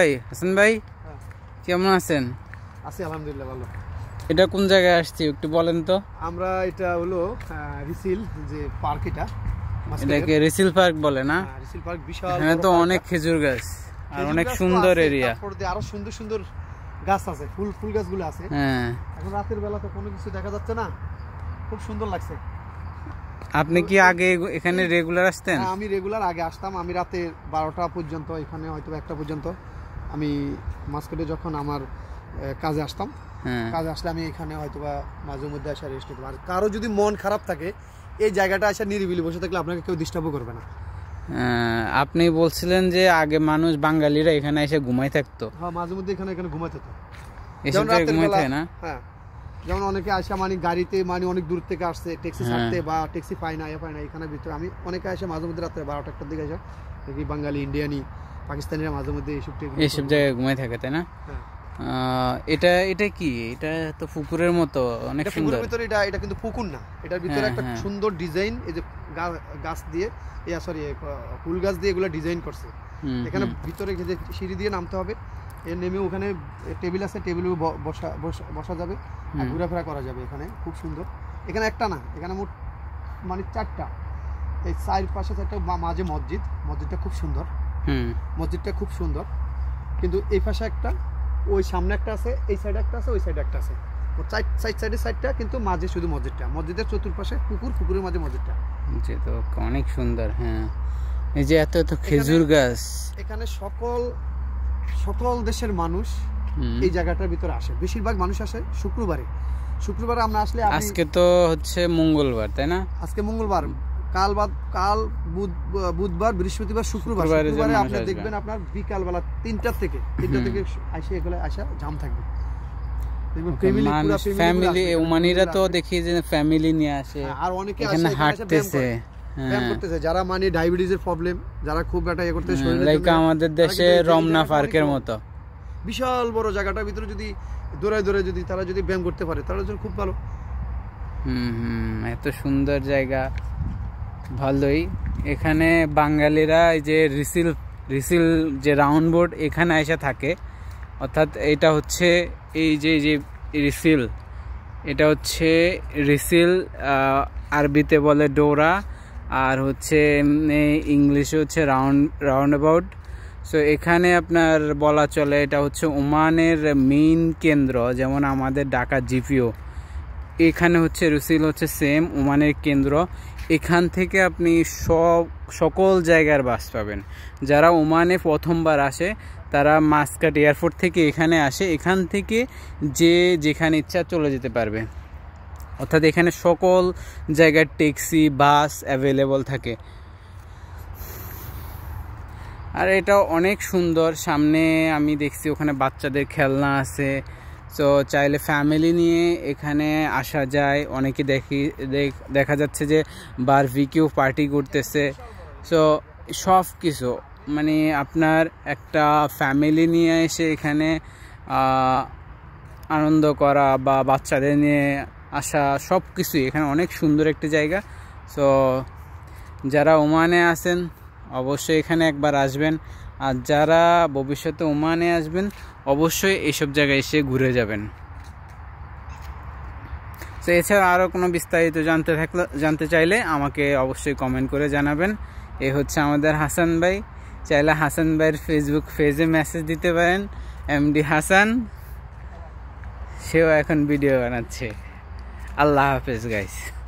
হ্যাঁ। হ্যাঁ, অনেক খেজুর গাছ আর অনেক সুন্দর এরিয়া আরো সুন্দর সুন্দর গাছ আছে ফুল ফুল গুলো আছে হ্যাঁ এখন রাতের বেলা তো কোনো কিছু দেখা যাচ্ছে না খুব সুন্দর লাগছে আপনি কি আগে এখানে রেগুলার হ্যাঁ, আসতেন আমি রেগুলার আগে আসতাম আমি রাতে বারোটা পর্যন্ত এখানে হয়তো একটা পর্যন্ত আমি মাঝখানে যখন আমার কাজে আসতাম হ্যাঁ। কাজে আসলে আমি এখানে হয়তো বা মাঝে মধ্যে আসা রেস্ট নিতাম আর কারো যদি মন খারাপ থাকে এই জায়গাটা আসা নিরিবিলি বসে থাকলে আপনাকে কেউ ডিস্টার্বও করবে না আপনি বলছিলেন যে আগে মানুষ বাঙালিরা এখানে এসে ঘুমাই থাকতো হ্যাঁ মাঝে মধ্যে এখানে এখানে ঘুমাই থাকতো হ্যাঁ। যেমন অনেকে আসে মানে গাড়িতে মানে অনেক দূর থেকে আসছে ট্যাক্সি ছাড়তে বা ট্যাক্সি পায় না এ পায় না এখানে ভিতরে আমি অনেকে আসে মাঝে মধ্যে রাত্রে বারোটা একটার দিকে আসে দেখি বাঙালি ইন্ডিয়ানি পাকিস্তানিরা মাঝে মধ্যে এইসব এইসব জায়গায় ঘুমাই থাকে তাই না হ্যাঁ। এটা এটা কি এটা তো পুকুরের মতো অনেক সুন্দর ভিতরে এটা এটা কিন্তু পুকুর না এটার হ্যাঁ, ভিতরে একটা হ্যাঁ। সুন্দর ডিজাইন এই যে গাছ দিয়ে ইয়া সরি ফুল গাছ দিয়ে এগুলো ডিজাইন করছে এখানে ভিতরে যে সিঁড়ি দিয়ে নামতে হবে এর নেমে ওখানে টেবিল আছে টেবিলে বসা বসা যাবে আর ঘোরাফেরা করা যাবে এখানে খুব সুন্দর এখানে একটা না এখানে মোট মানে চারটা এই চার পাশে চারটা মাঝে মসজিদ মসজিদটা খুব সুন্দর মসজিদটা খুব সুন্দর কিন্তু এই পাশে একটা ওই সামনে একটা আছে এই সাইডে একটা আছে ওই সাইডে একটা আছে সাইড সাইড সাইডে সাইডটা কিন্তু মাঝে শুধু মসজিদটা মসজিদের চতুর্পাশে পুকুর পুকুরের মাঝে মসজিদটা যে তো অনেক সুন্দর হ্যাঁ এই যে এত এত খেজুর গাছ এখানে সকল সকল দেশের মানুষ এই জায়গাটার ভিতরে আসে বেশিরভাগ মানুষ আসে শুক্রবারে শুক্রবারে আমরা আসলে আজকে তো হচ্ছে মঙ্গলবার তাই না আজকে মঙ্গলবার কাল কাল বুধবার বৃহস্পতিবার শুক্রবার শুক্রবারে আপনি দেখবেন আপনার বিকালবেলা তিনটার থেকে তিনটা থেকে আসে এগুলো আসা জাম থাকবে খুব ইয়ে হ্যাঁ, আমাদের দেশে রমনা পার্কের মতো বিশাল বড় জায়গাটার ভিতরে যদি দৌড়ায় দৌড়ায় যদি তারা যদি ব্যায়াম করতে পারে তাহলে খুব ভালো হম হম এত সুন্দর জায়গা ভালোই এখানে বাঙালিরা এই যে রিসিল রিসিল যে রাউন্ড বোর্ড এখানে এসে থাকে অর্থাৎ এটা হচ্ছে এই যে যে রিসিল এটা হচ্ছে রিসিল আরবিতে বলে ডোরা আর হচ্ছে ইংলিশে হচ্ছে রাউন্ড রাউন্ড অ্যাবাউট সো এখানে আপনার বলা চলে এটা হচ্ছে ওমানের মেইন কেন্দ্র যেমন আমাদের ডাকা জিপিও এখানে হচ্ছে রুসিল হচ্ছে সেম ওমানের কেন্দ্র এখান থেকে আপনি সব সকল জায়গার বাস পাবেন যারা ওমানে প্রথমবার আসে তারা মাস্কাট এয়ারপোর্ট থেকে এখানে আসে এখান থেকে যে যেখানে ইচ্ছা চলে যেতে পারবে অর্থাৎ এখানে সকল জায়গার ট্যাক্সি বাস অ্যাভেলেবল থাকে আর এটা অনেক সুন্দর সামনে আমি দেখছি ওখানে বাচ্চাদের খেলনা আছে তো চাইলে ফ্যামিলি নিয়ে এখানে আসা যায় অনেকে দেখি দেখা যাচ্ছে যে ভিকিউ পার্টি করতেছে সো সব কিছু মানে আপনার একটা ফ্যামিলি নিয়ে এসে এখানে আনন্দ করা বা বাচ্চাদের নিয়ে আসা সব কিছুই এখানে অনেক সুন্দর একটি জায়গা সো যারা ওমানে আছেন অবশ্যই এখানে একবার আসবেন আর যারা ভবিষ্যতে ওমানে আসবেন অবশ্যই এইসব জায়গায় এসে ঘুরে যাবেন তো এছাড়া আরও কোনো বিস্তারিত জানতে থাকলে জানতে চাইলে আমাকে অবশ্যই কমেন্ট করে জানাবেন এ হচ্ছে আমাদের হাসান ভাই চাইলে হাসান ভাইয়ের ফেসবুক পেজে মেসেজ দিতে পারেন এমডি হাসান সেও এখন ভিডিও বানাচ্ছে আল্লাহ হাফেজ গাইস